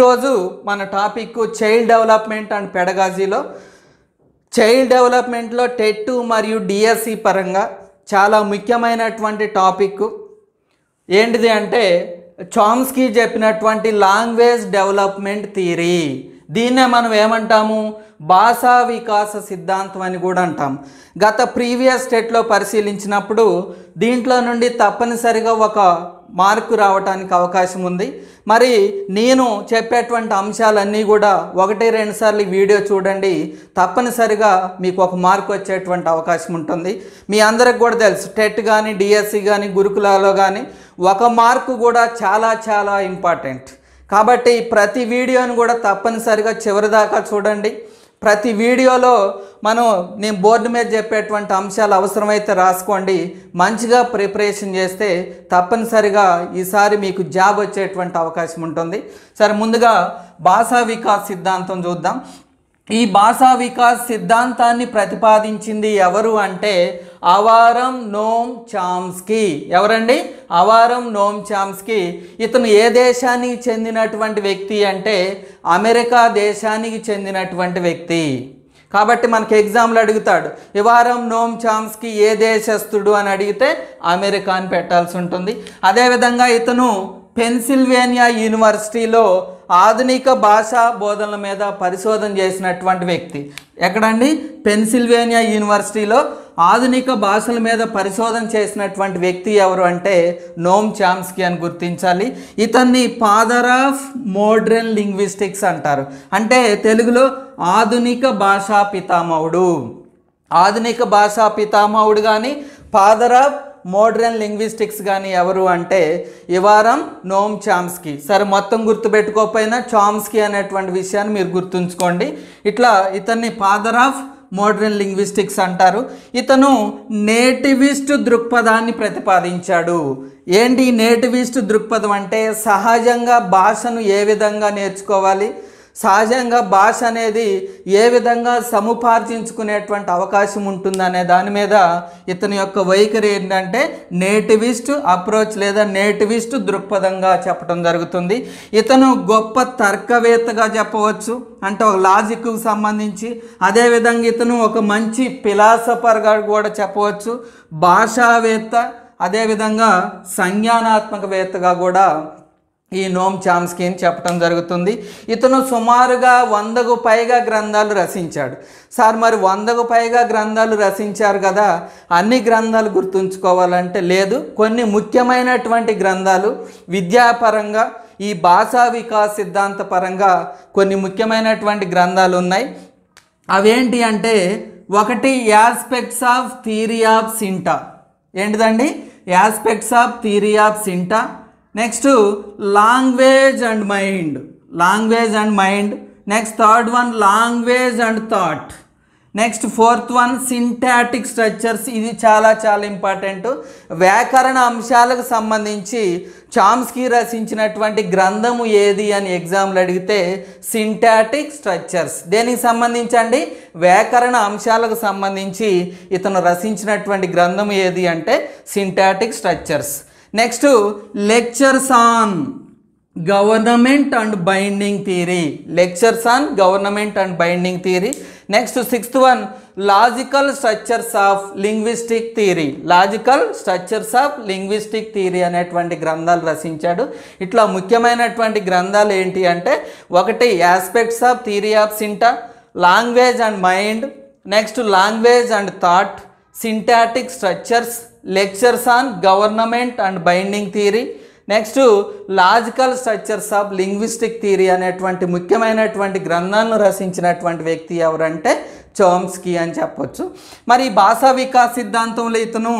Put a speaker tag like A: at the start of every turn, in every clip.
A: ఈరోజు మన topic child development and పెడగాజీలో చైల్డ్ డెవలప్మెంట్లో టెట్టు మరియు డిఎస్సి పరంగా చాలా ముఖ్యమైనటువంటి టాపిక్ ఏంటిది అంటే చామ్స్కీ చెప్పినటువంటి లాంగ్వేజ్ డెవలప్మెంట్ థియరీ దీన్నే మనం ఏమంటాము భాషా వికాస సిద్ధాంతం అని కూడా అంటాం గత ప్రీవియస్ స్టేట్లో పరిశీలించినప్పుడు దీంట్లో నుండి తప్పనిసరిగా ఒక మార్కు రావడానికి అవకాశం ఉంది మరి నేను చెప్పేటువంటి అంశాలన్నీ కూడా ఒకటి రెండు సార్లు వీడియో చూడండి తప్పనిసరిగా మీకు ఒక మార్క్ వచ్చేటువంటి అవకాశం ఉంటుంది మీ అందరికి కూడా తెలుసు టెట్ కానీ డిఎస్సి కానీ గురుకులాలో కానీ ఒక మార్క్ కూడా చాలా చాలా ఇంపార్టెంట్ కాబట్టి ప్రతి వీడియోని కూడా తప్పనిసరిగా చివరిదాకా చూడండి ప్రతి వీడియోలో మనం నేను బోర్డు మీద చెప్పేటువంటి అంశాలు అవసరమైతే రాసుకోండి మంచిగా ప్రిపరేషన్ చేస్తే తప్పనిసరిగా ఈసారి మీకు జాబ్ వచ్చేటువంటి అవకాశం ఉంటుంది సరే ముందుగా భాషా వికాస్ సిద్ధాంతం చూద్దాం ఈ భాషా వికాస్ సిద్ధాంతాన్ని ప్రతిపాదించింది ఎవరు అంటే అవారం నోమ్ చామ్స్కీ ఎవరండి అవారం నోమ్ చాంస్కి ఇతను ఏ దేశానికి చెందినటువంటి వ్యక్తి అంటే అమెరికా దేశానికి చెందినటువంటి వ్యక్తి కాబట్టి మనకి ఎగ్జామ్లు అడుగుతాడు ఇవారం నోమ్ చామ్స్కి ఏ దేశస్తుడు అని అడిగితే అమెరికా అని పెట్టాల్సి ఉంటుంది అదేవిధంగా ఇతను పెన్సిల్వేనియా యూనివర్సిటీలో ఆధునిక భాషా బోధనల మీద పరిశోధన చేసినటువంటి వ్యక్తి ఎక్కడండి పెన్సిల్వేనియా యూనివర్సిటీలో ఆధునిక భాషల మీద పరిశోధన చేసినటువంటి వ్యక్తి ఎవరు అంటే నోమ్ చామ్స్కీ అని గుర్తించాలి ఇతన్ని ఫాదర్ ఆఫ్ మోడ్రన్ లింగ్విస్టిక్స్ అంటారు అంటే తెలుగులో ఆధునిక భాషా పితామహుడు ఆధునిక భాషా పితామహుడు కానీ ఫాదర్ ఆఫ్ మోడ్రన్ లింగ్విస్టిక్స్ కానీ ఎవరు అంటే ఇవారం నోమ్ చామ్స్కి సరే మొత్తం గుర్తుపెట్టుకోకపోయినా చామ్స్కి అనేటువంటి విషయాన్ని మీరు గుర్తుంచుకోండి ఇట్లా ఇతన్ని ఫాదర్ ఆఫ్ మోడ్రన్ లింగ్విస్టిక్స్ అంటారు ఇతను నేటివిస్ట్ దృక్పథాన్ని ప్రతిపాదించాడు ఏంటి నేటివిస్ట్ దృక్పథం అంటే సహజంగా భాషను ఏ విధంగా నేర్చుకోవాలి సహజంగా భాష అనేది ఏ విధంగా సముపార్జించుకునేటువంటి అవకాశం ఉంటుందనే దాని మీద ఇతని యొక్క వైఖరి ఏంటంటే నేటివిస్ట్ అప్రోచ్ లేదా నేటివిస్ట్ దృక్పథంగా చెప్పడం జరుగుతుంది ఇతను గొప్ప తర్కవేత్తగా చెప్పవచ్చు అంటే ఒక లాజిక్కు సంబంధించి అదేవిధంగా ఇతను ఒక మంచి ఫిలాసఫర్గా కూడా చెప్పవచ్చు భాషావేత్త అదేవిధంగా సంజ్ఞానాత్మకవేత్తగా కూడా ఈ నోమ్ చామ్స్కి అని చెప్పడం జరుగుతుంది ఇతను సుమారుగా వందకు పైగా గ్రంథాలు రచించాడు సార్ మరి వందకు పైగా గ్రంథాలు రచించారు కదా అన్ని గ్రంథాలు గుర్తుంచుకోవాలంటే లేదు కొన్ని ముఖ్యమైనటువంటి గ్రంథాలు విద్యాపరంగా ఈ భాషా వికాస్ సిద్ధాంత పరంగా కొన్ని ముఖ్యమైనటువంటి గ్రంథాలు ఉన్నాయి అవేంటి అంటే ఒకటి aspects of theory of syntax ఏంటిదండి aspects of theory of syntax next language and mind language and mind next third one language and thought next fourth one syntactic structures ఇది చాలా చాలా ఇంపార్టెంట్ వ్యాకరణ అంశాలకు సంబంధించి చామ్స్కి రచించినటువంటి గ్రంథము ఏది అని ఎగ్జామ్లు అడిగితే సింటాటిక్ స్ట్రక్చర్స్ దేనికి సంబంధించండి వ్యాకరణ అంశాలకు సంబంధించి ఇతను రచించినటువంటి గ్రంథము ఏది అంటే syntactic structures next lectures on government and binding theory lectures on government and binding theory next sixth one logical structures of linguistic theory logical structures of linguistic theory అనేటువంటి గ్రంథాలు రచించాడు ఇట్లా ముఖ్యమైనటువంటి గ్రంథాలు ఏంటి అంటే ఒకటి aspects of theory of syntax language and mind next language and thought syntactic structures lectures on government and binding theory next logical structures of linguistic theory అనేటువంటి ముఖ్యమైనటువంటి గ్రంథాలను రచించినటువంటి వ్యక్తి ఎవరంటే చోమ్స్కి అని చెప్పొచ్చు మరి భాషా వికాస్ సిద్ధాంతంలో ఇతను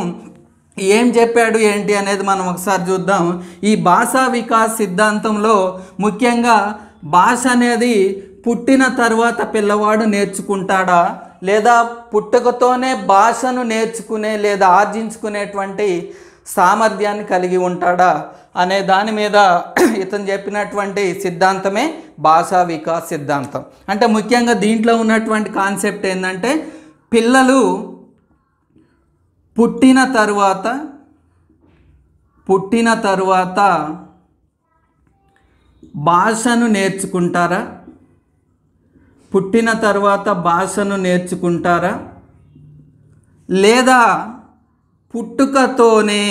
A: ఏం చెప్పాడు ఏంటి అనేది మనం ఒకసారి చూద్దాం ఈ భాషా వికాస్ సిద్ధాంతంలో ముఖ్యంగా భాష అనేది పుట్టిన తర్వాత పిల్లవాడు నేర్చుకుంటాడా లేదా పుట్టుకతోనే భాషను నేర్చుకునే లేదా ఆర్జించుకునేటువంటి సామర్థ్యాన్ని కలిగి ఉంటాడా అనే దాని మీద ఇతను చెప్పినటువంటి సిద్ధాంతమే భాషా వికాస్ సిద్ధాంతం అంటే ముఖ్యంగా దీంట్లో ఉన్నటువంటి కాన్సెప్ట్ ఏంటంటే పిల్లలు పుట్టిన తరువాత పుట్టిన తరువాత భాషను నేర్చుకుంటారా పుట్టిన తర్వాత భాషను నేర్చుకుంటారా లేదా పుట్టుకతోనే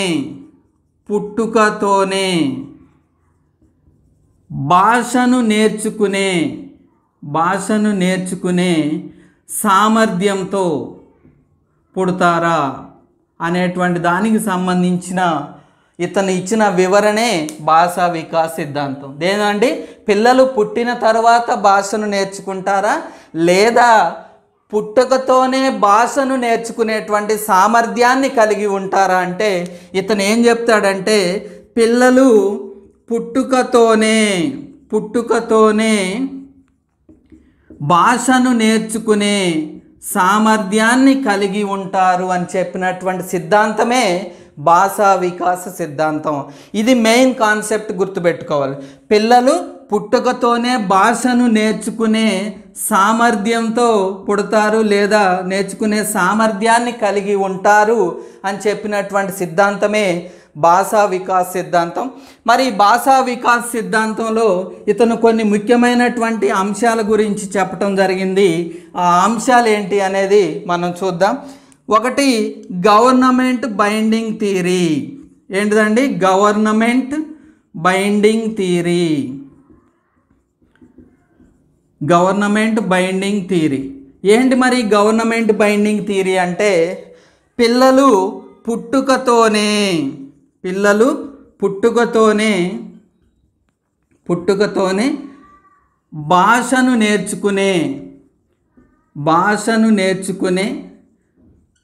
A: పుట్టుకతోనే భాషను నేర్చుకునే భాషను నేర్చుకునే సామర్థ్యంతో పుడతారా అనేటువంటి దానికి సంబంధించిన ఇతను ఇచ్చిన వివరణే భాషా వికాస్ సిద్ధాంతం దేనండి పిల్లలు పుట్టిన తర్వాత భాషను నేర్చుకుంటారా లేదా పుట్టుకతోనే భాషను నేర్చుకునేటువంటి సామర్థ్యాన్ని కలిగి ఉంటారా అంటే ఇతను ఏం చెప్తాడంటే పిల్లలు పుట్టుకతోనే పుట్టుకతోనే భాషను నేర్చుకునే సామర్థ్యాన్ని కలిగి ఉంటారు అని చెప్పినటువంటి సిద్ధాంతమే భాషా వికాస సిద్ధాంతం ఇది మెయిన్ కాన్సెప్ట్ గుర్తుపెట్టుకోవాలి పిల్లలు పుట్టుకతోనే భాషను నేర్చుకునే సామర్థ్యంతో పుడతారు లేదా నేర్చుకునే సామర్థ్యాన్ని కలిగి ఉంటారు అని చెప్పినటువంటి సిద్ధాంతమే భాషా వికాస సిద్ధాంతం మరి భాషా వికాస సిద్ధాంతంలో ఇతను కొన్ని ముఖ్యమైనటువంటి అంశాల గురించి చెప్పడం జరిగింది ఆ అంశాలు ఏంటి అనేది మనం చూద్దాం ఒకటి గవర్నమెంట్ బైండింగ్ థియరీ ఏంటిదండి government binding theory government binding theory ఏంటి మరి గవర్నమెంట్ బైండింగ్ థీరీ అంటే పిల్లలు పుట్టుకతోనే పిల్లలు పుట్టుకతోనే పుట్టుకతోనే భాషను నేర్చుకునే భాషను నేర్చుకునే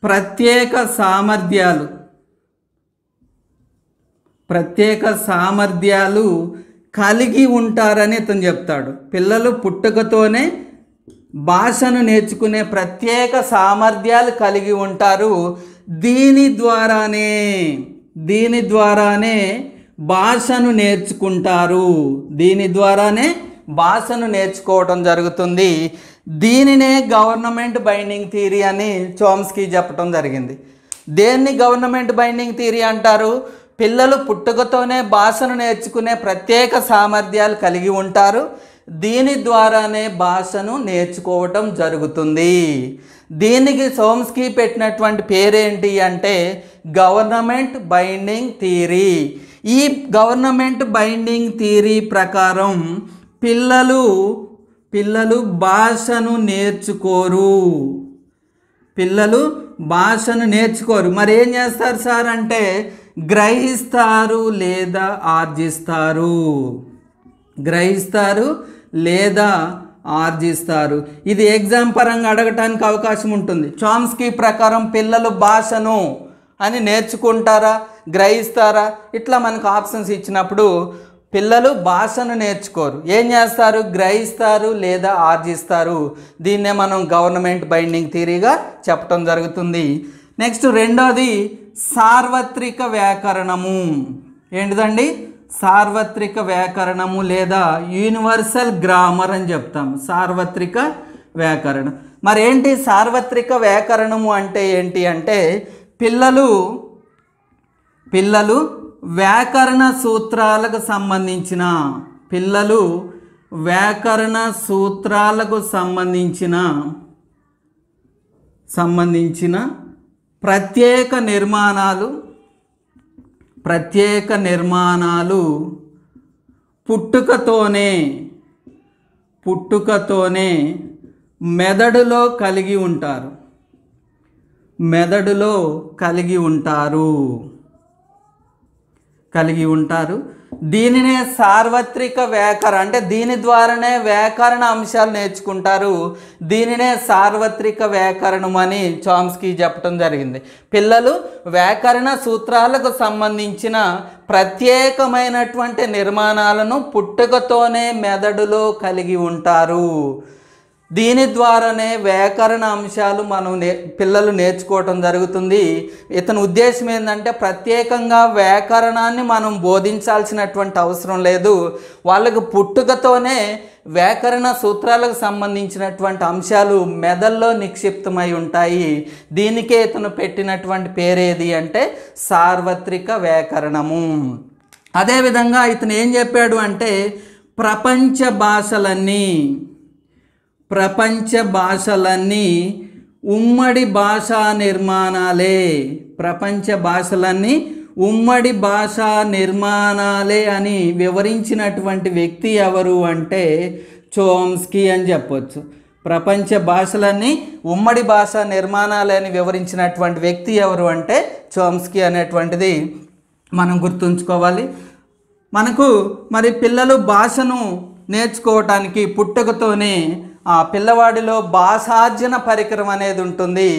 A: ప్రత్యేక సామర్థ్యాలు ప్రత్యేక సామర్థ్యాలు కలిగి ఉంటారని అతను చెప్తాడు పిల్లలు పుట్టుకతోనే భాషను నేర్చుకునే ప్రత్యేక సామర్థ్యాలు కలిగి ఉంటారు దీని ద్వారానే దీని ద్వారానే భాషను నేర్చుకుంటారు దీని ద్వారానే భాషను నేర్చుకోవటం జరుగుతుంది దీనినే గవర్నమెంట్ బైండింగ్ థియరీ అని చోమ్స్కి చెప్పడం జరిగింది దేన్ని గవర్నమెంట్ బైండింగ్ థియరీ అంటారు పిల్లలు పుట్టుకతోనే భాషను నేర్చుకునే ప్రత్యేక సామర్థ్యాలు కలిగి ఉంటారు దీని ద్వారానే భాషను నేర్చుకోవటం జరుగుతుంది దీనికి సోమ్స్కి పెట్టినటువంటి పేరేంటి అంటే గవర్నమెంట్ బైండింగ్ థీరీ ఈ గవర్నమెంట్ బైండింగ్ థీరీ ప్రకారం పిల్లలు పిల్లలు భాషను నేర్చుకోరు పిల్లలు భాషను నేర్చుకోరు మరి ఏం చేస్తారు సార్ అంటే గ్రహిస్తారు లేదా ఆర్జిస్తారు గ్రహిస్తారు లేదా ఆర్జిస్తారు ఇది ఎగ్జామ్ పరంగా అడగటానికి అవకాశం ఉంటుంది చామ్స్కీ ప్రకారం పిల్లలు భాషను అని నేర్చుకుంటారా గ్రహిస్తారా ఇట్లా మనకు ఆప్షన్స్ ఇచ్చినప్పుడు పిల్లలు భాషను నేర్చుకోరు ఏం చేస్తారు గ్రహిస్తారు లేదా ఆర్జిస్తారు దీన్నే మనం గవర్నమెంట్ బైండింగ్ థీరీగా చెప్పడం జరుగుతుంది నెక్స్ట్ రెండోది సార్వత్రిక వ్యాకరణము ఏంటిదండి సార్వత్రిక వ్యాకరణము లేదా యూనివర్సల్ గ్రామర్ అని చెప్తాం సార్వత్రిక వ్యాకరణం మరి ఏంటి సార్వత్రిక వ్యాకరణము అంటే ఏంటి అంటే పిల్లలు పిల్లలు వ్యాకరణ సూత్రాలకు సంబంధించిన పిల్లలు వ్యాకరణ సూత్రాలకు సంబంధించిన సంబంధించిన ప్రత్యేక నిర్మాణాలు ప్రత్యేక నిర్మాణాలు పుట్టుకతోనే పుట్టుకతోనే మెదడులో కలిగి ఉంటారు మెదడులో కలిగి ఉంటారు కలిగి ఉంటారు దీనినే సార్వత్రిక వ్యాకరణ అంటే దీని ద్వారానే వ్యాకరణ అంశాలు నేర్చుకుంటారు దీనినే సార్వత్రిక వ్యాకరణం అని చాంస్కి చెప్పడం జరిగింది పిల్లలు వ్యాకరణ సూత్రాలకు సంబంధించిన ప్రత్యేకమైనటువంటి నిర్మాణాలను పుట్టుకతోనే మెదడులో కలిగి ఉంటారు దీని ద్వారానే వ్యాకరణ అంశాలు మనం నే పిల్లలు నేర్చుకోవటం జరుగుతుంది ఇతని ఉద్దేశం ఏంటంటే ప్రత్యేకంగా వ్యాకరణాన్ని మనం బోధించాల్సినటువంటి అవసరం లేదు వాళ్ళకు పుట్టుకతోనే వ్యాకరణ సూత్రాలకు సంబంధించినటువంటి అంశాలు మెదల్లో నిక్షిప్తమై ఉంటాయి దీనికే ఇతను పెట్టినటువంటి పేరేది అంటే సార్వత్రిక వ్యాకరణము అదేవిధంగా ఇతను ఏం చెప్పాడు అంటే ప్రపంచ భాషలన్నీ ప్రపంచ భాషలన్నీ ఉమ్మడి భాషా నిర్మాణాలే ప్రపంచ భాషలన్నీ ఉమ్మడి భాషా నిర్మాణాలే అని వివరించినటువంటి వ్యక్తి ఎవరు అంటే చోమ్స్కి అని చెప్పొచ్చు ప్రపంచ భాషలన్నీ ఉమ్మడి భాష అని వివరించినటువంటి వ్యక్తి ఎవరు అంటే చోమ్స్కి అనేటువంటిది మనం గుర్తుంచుకోవాలి మనకు మరి పిల్లలు భాషను నేర్చుకోవటానికి పుట్టుకతోనే ఆ పిల్లవాడిలో భాషార్జన పరికరం అనేది ఉంటుంది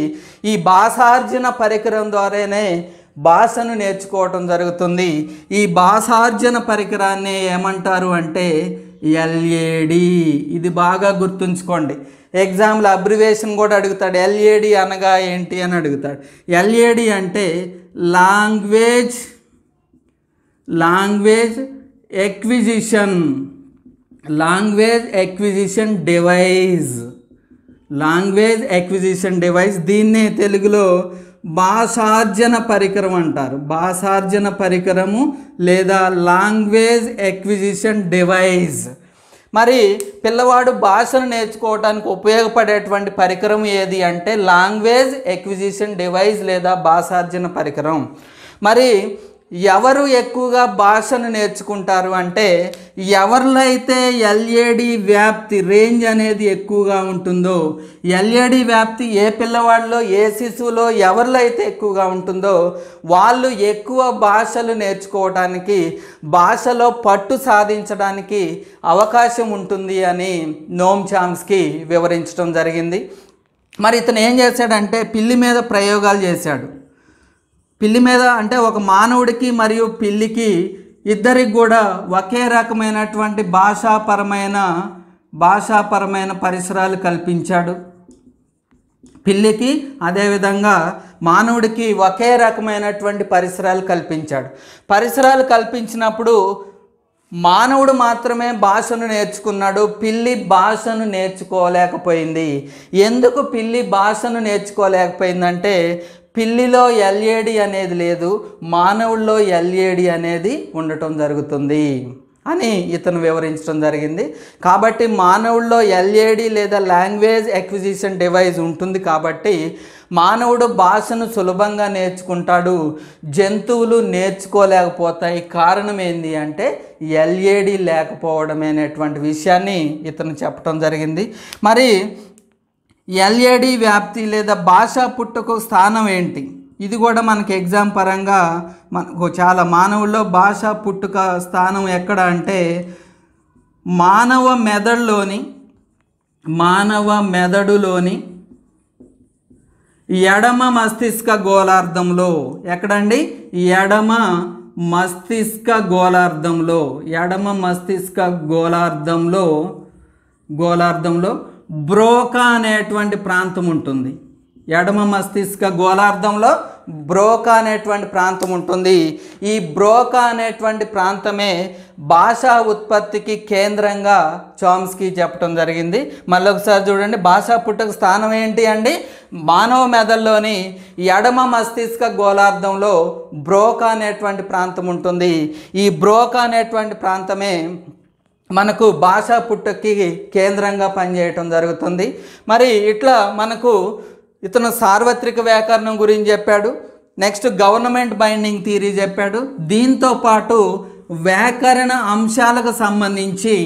A: ఈ భాషార్జన పరికరం ద్వారానే భాషను నేర్చుకోవటం జరుగుతుంది ఈ భాషార్జన పరికరాన్ని ఏమంటారు అంటే ఎల్ఏడి ఇది బాగా గుర్తుంచుకోండి ఎగ్జామ్లో అబ్రివేషన్ కూడా అడుగుతాడు ఎల్ఏడి అనగా ఏంటి అని అడుగుతాడు ఎల్ఏడి అంటే language language acquisition language acquisition device language acquisition device దీన్నే తెలుగులో భాషార్జన పరికరం అంటారు భాషార్జన పరికరము లేదా లాంగ్వేజ్ ఎక్విజిషన్ డివైజ్ మరి పిల్లవాడు భాషను నేర్చుకోవడానికి ఉపయోగపడేటువంటి పరికరం ఏది అంటే లాంగ్వేజ్ ఎక్విజిషన్ డివైజ్ లేదా భాషార్జన పరికరం మరి ఎవరు ఎక్కువగా భాషను నేర్చుకుంటారు అంటే ఎవరిలో అయితే ఎల్ఏడి వ్యాప్తి రేంజ్ అనేది ఎక్కువగా ఉంటుందో ఎల్ఏడి వ్యాప్తి ఏ పిల్లవాడిలో ఏ శిశువులో ఎవరిలో అయితే ఎక్కువగా ఉంటుందో వాళ్ళు ఎక్కువ భాషలు నేర్చుకోవడానికి భాషలో పట్టు సాధించడానికి అవకాశం ఉంటుంది అని నోమ్ చామ్స్కి వివరించడం జరిగింది మరి ఇతను ఏం చేశాడంటే పిల్లి మీద ప్రయోగాలు చేశాడు పిల్లి మీద అంటే ఒక మానవుడికి మరియు పిల్లికి ఇద్దరికి కూడా ఒకే రకమైనటువంటి భాషాపరమైన భాషాపరమైన పరిసరాలు కల్పించాడు పిల్లికి అదేవిధంగా మానవుడికి ఒకే రకమైనటువంటి పరిసరాలు కల్పించాడు పరిసరాలు కల్పించినప్పుడు మానవుడు మాత్రమే భాషను నేర్చుకున్నాడు పిల్లి భాషను నేర్చుకోలేకపోయింది ఎందుకు పిల్లి భాషను నేర్చుకోలేకపోయిందంటే పిల్లిలో ఎల్ఏడి అనేది లేదు మానవుల్లో ఎల్ఏడి అనేది ఉండటం జరుగుతుంది అని ఇతను వివరించడం జరిగింది కాబట్టి మానవుల్లో ఎల్ఏడి లేదా లాంగ్వేజ్ ఎక్విజిషన్ డివైస్ ఉంటుంది కాబట్టి మానవుడు భాషను సులభంగా నేర్చుకుంటాడు జంతువులు నేర్చుకోలేకపోతాయి కారణం ఏంది అంటే ఎల్ఏడి లేకపోవడం అనేటువంటి విషయాన్ని ఇతను చెప్పడం జరిగింది మరి ఎల్ఏడి వ్యాప్తి లేదా భాషా పుట్టుకు స్థానం ఏంటి ఇది కూడా మనకి ఎగ్జామ్ పరంగా మనకు చాలా మానవుల్లో భాష పుట్టుక స్థానం ఎక్కడ అంటే మానవ మెదడులోని మానవ మెదడులోని ఎడమ మస్తిష్క గోళార్ధంలో ఎక్కడండి ఎడమ మస్తిష్క గోళార్ధంలో ఎడమ మస్తిష్క గోళార్ధంలో గోళార్ధంలో బ్రోకా అనేటువంటి ప్రాంతం ఉంటుంది ఎడమ మస్తిష్క గోళార్థంలో బ్రోకా అనేటువంటి ప్రాంతం ఉంటుంది ఈ బ్రోకా అనేటువంటి ప్రాంతమే భాషా ఉత్పత్తికి కేంద్రంగా చామ్స్కీ చెప్పడం జరిగింది మళ్ళీ ఒకసారి చూడండి భాషా పుట్టక స్థానం ఏంటి అండి మానవ మెదల్లోని ఎడమ మస్తిష్క గోళార్థంలో బ్రోకా అనేటువంటి ప్రాంతం ఉంటుంది ఈ బ్రోకా అనేటువంటి ప్రాంతమే మనకు భాష పుట్టుకి కేంద్రంగా పనిచేయటం జరుగుతుంది మరి ఇట్లా మనకు ఇతను సార్వత్రిక వ్యాకరణం గురించి చెప్పాడు నెక్స్ట్ గవర్నమెంట్ బైండింగ్ థియరీ చెప్పాడు దీంతో పాటు వ్యాకరణ అంశాలకు సంబంధించి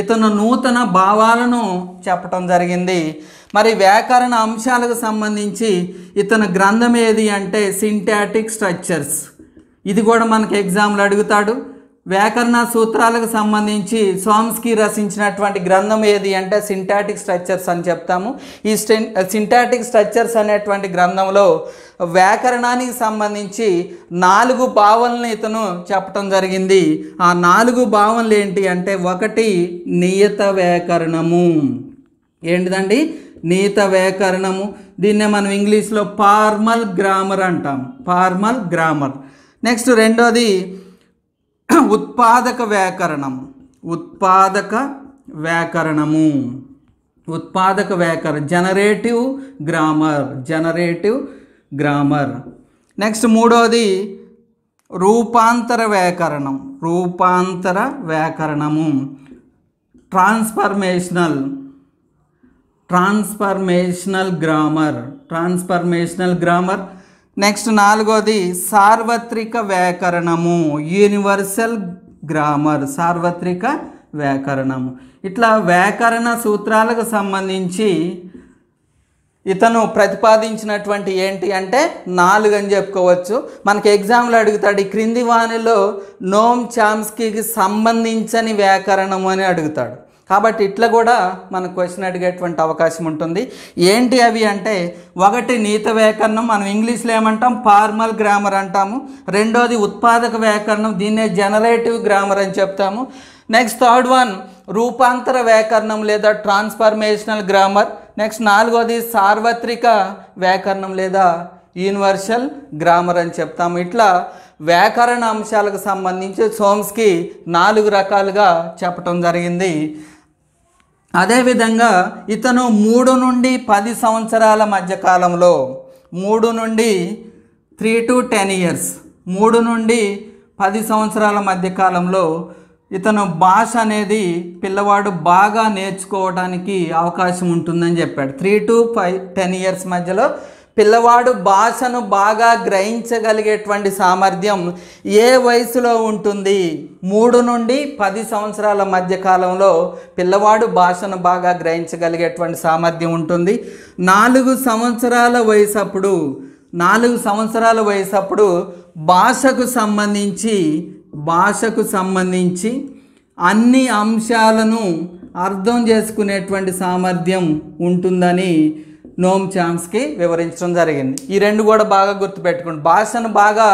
A: ఇతను నూతన భావాలను చెప్పటం జరిగింది మరి వ్యాకరణ అంశాలకు సంబంధించి ఇతను గ్రంథం ఏది అంటే సింటాటిక్ స్ట్రక్చర్స్ ఇది కూడా మనకు ఎగ్జామ్లు అడుగుతాడు వ్యాకరణ సూత్రాలకు సంబంధించి సాంగ్స్కి రచించినటువంటి గ్రంథం ఏది అంటే సింటాటిక్ స్ట్రక్చర్స్ అని చెప్తాము ఈ సింటాటిక్ స్ట్రక్చర్స్ అనేటువంటి గ్రంథంలో వ్యాకరణానికి సంబంధించి నాలుగు భావనలు ఇతను చెప్పటం జరిగింది ఆ నాలుగు భావనలు ఏంటి అంటే ఒకటి నియత వ్యాకరణము ఏంటిదండి నియత వ్యాకరణము దీన్నే మనం ఇంగ్లీష్లో ఫార్మల్ గ్రామర్ అంటాం ఫార్మల్ గ్రామర్ నెక్స్ట్ రెండోది ఉత్పాదక వ్యాకరణం ఉత్పాదక వ్యాకరణము ఉత్పాదక వ్యాకరణ generative grammar generative grammar next మూడోది రూపాంతర వ్యాకరణం రూపాంతర వ్యాకరణము transformational transformational grammar transformational grammar next నాలుగోది సార్వత్రిక వ్యాకరణము యూనివర్సల్ గ్రామర్ సార్వత్రిక వ్యాకరణము ఇట్లా వ్యాకరణ సూత్రాలకు సంబంధించి ఇతను ప్రతిపాదించినటువంటి ఏంటి అంటే నాలుగు అని చెప్పుకోవచ్చు మనకి ఎగ్జామ్లో అడుగుతాడు ఈ క్రింది వాణిలో నోమ్ చామ్స్కీకి సంబంధించని వ్యాకరణము అని అడుగుతాడు కాబట్టి ఇట్లా కూడా మనం క్వశ్చన్ అడిగేటువంటి అవకాశం ఉంటుంది ఏంటి అవి అంటే ఒకటి నీత వ్యాకరణం మనం ఇంగ్లీష్లో ఏమంటాం ఫార్మల్ గ్రామర్ అంటాము రెండోది ఉత్పాదక వ్యాకరణం దీన్నే జనరేటివ్ గ్రామర్ అని చెప్తాము నెక్స్ట్ థర్డ్ వన్ రూపాంతర వ్యాకరణం లేదా ట్రాన్స్ఫర్మేషనల్ గ్రామర్ నెక్స్ట్ నాలుగోది సార్వత్రిక వ్యాకరణం లేదా యూనివర్సల్ గ్రామర్ అని చెప్తాము ఇట్లా వ్యాకరణ అంశాలకు సంబంధించి సోమ్స్కి నాలుగు రకాలుగా చెప్పటం జరిగింది అదేవిధంగా ఇతను మూడు నుండి పది సంవత్సరాల మధ్య కాలంలో మూడు నుండి త్రీ టు టెన్ ఇయర్స్ మూడు నుండి పది సంవత్సరాల మధ్య కాలంలో ఇతను భాష అనేది పిల్లవాడు బాగా నేర్చుకోవడానికి అవకాశం ఉంటుందని చెప్పాడు three to five ten years మధ్యలో పిల్లవాడు భాషను బాగా గ్రహించగలిగేటువంటి సామర్థ్యం ఏ వయసులో ఉంటుంది మూడు నుండి పది సంవత్సరాల మధ్య కాలంలో పిల్లవాడు భాషను బాగా గ్రహించగలిగేటువంటి సామర్థ్యం ఉంటుంది నాలుగు సంవత్సరాల వయసు అప్పుడు నాలుగు సంవత్సరాల వయసు అప్పుడు భాషకు సంబంధించి భాషకు సంబంధించి అన్ని అంశాలను అర్థం చేసుకునేటువంటి సామర్థ్యం ఉంటుందని నోమ్ చామ్స్కి వివరించడం జరిగింది ఈ రెండు కూడా బాగా గుర్తుపెట్టుకోండి భాషను బాగా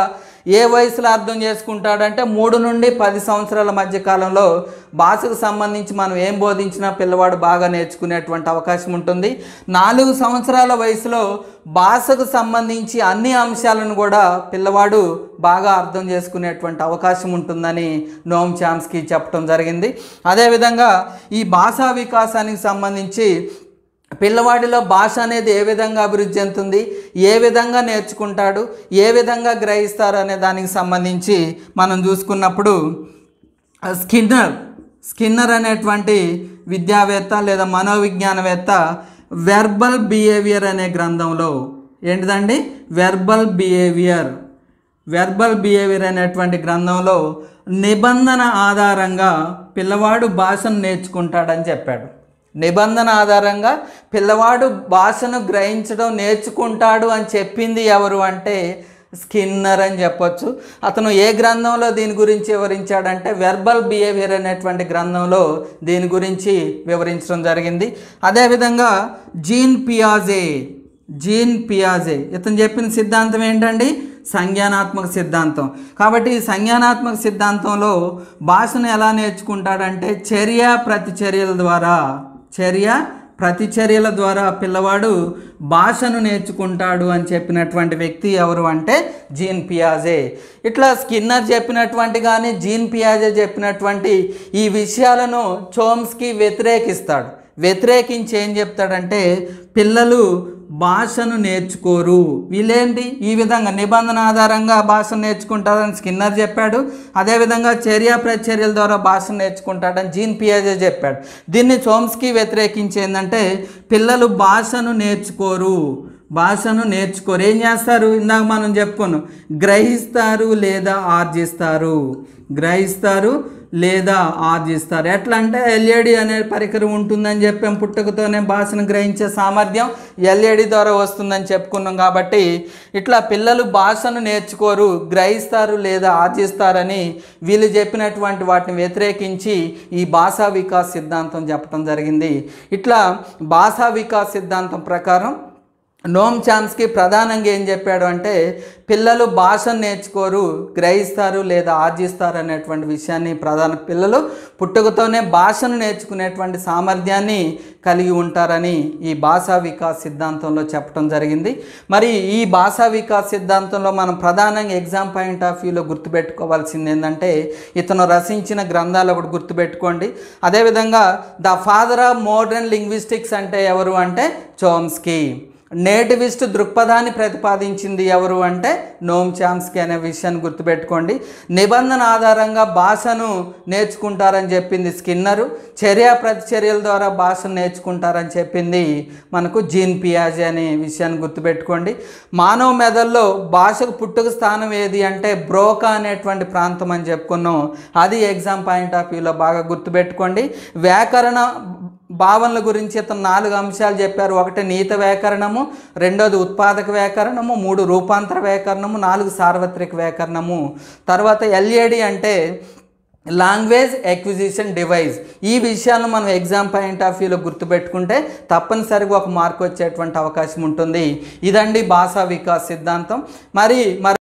A: ఏ వయసులో అర్థం చేసుకుంటాడంటే మూడు నుండి పది సంవత్సరాల మధ్య కాలంలో భాషకు సంబంధించి మనం ఏం బోధించినా పిల్లవాడు బాగా నేర్చుకునేటువంటి అవకాశం ఉంటుంది నాలుగు సంవత్సరాల వయసులో భాషకు సంబంధించి అన్ని అంశాలను కూడా పిల్లవాడు బాగా అర్థం చేసుకునేటువంటి అవకాశం ఉంటుందని నోమ్ ఛాన్స్కి చెప్పడం జరిగింది అదేవిధంగా ఈ భాషా వికాసానికి సంబంధించి పిల్లవాడిలో భాష అనేది ఏ విధంగా అభివృద్ధి చెందుతుంది ఏ విధంగా నేర్చుకుంటాడు ఏ విధంగా గ్రహిస్తారు అనే దానికి సంబంధించి మనం చూసుకున్నప్పుడు స్కిన్నర్ స్కిన్నర్ అనేటువంటి విద్యావేత్త లేదా మనోవిజ్ఞానవేత్త వెర్బల్ బిహేవియర్ అనే గ్రంథంలో ఏంటిదండి వెర్బల్ బిహేవియర్ వెర్బల్ బిహేవియర్ అనేటువంటి గ్రంథంలో నిబంధన ఆధారంగా పిల్లవాడు భాషను నేర్చుకుంటాడని చెప్పాడు నిబంధన ఆధారంగా పిల్లవాడు భాషను గ్రహించడం నేర్చుకుంటాడు అని చెప్పింది ఎవరు అంటే స్కిన్నర్ అని చెప్పొచ్చు అతను ఏ గ్రంథంలో దీని గురించి వివరించాడంటే వెర్బల్ బిహేవియర్ అనేటువంటి గ్రంథంలో దీని గురించి వివరించడం జరిగింది అదేవిధంగా జీన్ పియాజే జీన్ పియాజే ఇతను చెప్పిన సిద్ధాంతం ఏంటండి సంజ్ఞానాత్మక సిద్ధాంతం కాబట్టి ఈ సంజ్ఞానాత్మక సిద్ధాంతంలో భాషను ఎలా నేర్చుకుంటాడంటే చర్య ప్రతిచర్యల ద్వారా చర్య ప్రతిచర్యల ద్వారా పిల్లవాడు భాషను నేర్చుకుంటాడు అని చెప్పినటువంటి వ్యక్తి ఎవరు అంటే జీన్ పియాజే ఇట్లా స్కిన్నర్ చెప్పినటువంటి కానీ జీన్ పియాజే చెప్పినటువంటి ఈ విషయాలను చోమ్స్కి వ్యతిరేకిస్తాడు వ్యతిరేకించి ఏం చెప్తాడంటే పిల్లలు భాషను నేర్చుకోరు వీళ్ళేంటి ఈ విధంగా నిబంధన ఆధారంగా భాషను నేర్చుకుంటారని స్కిన్నర్ చెప్పాడు అదేవిధంగా చర్య ప్రచర్యల ద్వారా భాషను నేర్చుకుంటాడని జీన్ పియాజే చెప్పాడు దీన్ని చోమ్స్కి వ్యతిరేకించేందంటే పిల్లలు భాషను నేర్చుకోరు భాషను నేర్చుకోరు ఏం చేస్తారు ఇందాక మనం చెప్పుకున్నాం గ్రహిస్తారు లేదా ఆర్జిస్తారు గ్రహిస్తారు లేదా ఆర్జిస్తారు ఎట్లా అంటే ఎల్ఏడి అనే పరికరం ఉంటుందని చెప్పాం పుట్టుకతోనే భాషను గ్రహించే సామర్థ్యం ఎల్ఏడి ద్వారా వస్తుందని చెప్పుకున్నాం కాబట్టి ఇట్లా పిల్లలు భాషను నేర్చుకోరు గ్రహిస్తారు లేదా ఆర్జిస్తారని వీళ్ళు చెప్పినటువంటి వాటిని వ్యతిరేకించి ఈ భాషా వికాస్ సిద్ధాంతం చెప్పడం జరిగింది ఇట్లా భాషా వికాస్ సిద్ధాంతం ప్రకారం నోమ్ ఛాన్స్కి ప్రధానంగా ఏం చెప్పాడు అంటే పిల్లలు భాషను నేర్చుకోరు గ్రహిస్తారు లేదా ఆర్జిస్తారు అనేటువంటి విషయాన్ని ప్రధాన పిల్లలు పుట్టుకతోనే భాషను నేర్చుకునేటువంటి సామర్థ్యాన్ని కలిగి ఉంటారని ఈ భాషా వికాస్ సిద్ధాంతంలో చెప్పడం జరిగింది మరి ఈ భాషా వికాస్ సిద్ధాంతంలో మనం ప్రధానంగా ఎగ్జామ్ పాయింట్ ఆఫ్ వ్యూలో గుర్తుపెట్టుకోవాల్సింది ఏంటంటే ఇతను రచించిన గ్రంథాలు ఒకటి గుర్తుపెట్టుకోండి అదేవిధంగా the father of modern linguistics అంటే ఎవరు అంటే చోమ్స్కి నేటివిస్ట్ దృక్పథాన్ని ప్రతిపాదించింది ఎవరు అంటే నోమ్ చాంస్కి అనే విషయాన్ని గుర్తుపెట్టుకోండి నిబంధన ఆధారంగా భాషను నేర్చుకుంటారని చెప్పింది స్కిన్నరు చర్య ప్రతిచర్యల ద్వారా భాషను నేర్చుకుంటారని చెప్పింది మనకు జీన్ పియాజీ అనే విషయాన్ని గుర్తుపెట్టుకోండి మానవ మెదల్లో భాషకు పుట్టుక స్థానం ఏది అంటే బ్రోకా అనేటువంటి ప్రాంతం అని చెప్పుకున్నాం అది ఎగ్జామ్ పాయింట్ ఆఫ్ వ్యూలో బాగా గుర్తుపెట్టుకోండి వ్యాకరణ భావనల గురించి ఇతను నాలుగు అంశాలు చెప్పారు ఒకటి నీత వ్యాకరణము రెండోది ఉత్పాదక వ్యాకరణము మూడు రూపాంతర వ్యాకరణము నాలుగు సార్వత్రిక వ్యాకరణము తర్వాత ఎల్ఏడి అంటే లాంగ్వేజ్ ఎక్విజిషన్ డివైజ్ ఈ విషయాలను మనం ఎగ్జామ్ పాయింట్ ఆఫ్ వ్యూలో గుర్తుపెట్టుకుంటే తప్పనిసరిగా ఒక మార్క్ వచ్చేటువంటి అవకాశం ఉంటుంది ఇదండి భాషా వికాస్ సిద్ధాంతం మరి మరి